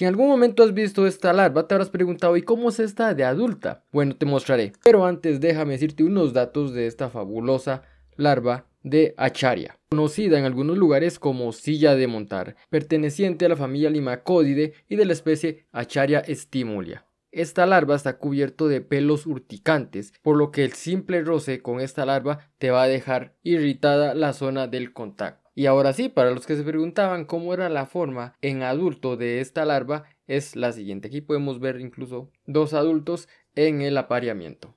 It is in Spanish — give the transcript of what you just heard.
Si en algún momento has visto esta larva, te habrás preguntado ¿y cómo es esta de adulta? Bueno, te mostraré. Pero antes déjame decirte unos datos de esta fabulosa larva de Acharia, conocida en algunos lugares como silla de montar, perteneciente a la familia Limacodidae y de la especie Acharia stimulia. Esta larva está cubierto de pelos urticantes, por lo que el simple roce con esta larva te va a dejar irritada la zona del contacto. Y ahora sí, para los que se preguntaban cómo era la forma en adulto de esta larva, es la siguiente. Aquí podemos ver incluso dos adultos en el apareamiento.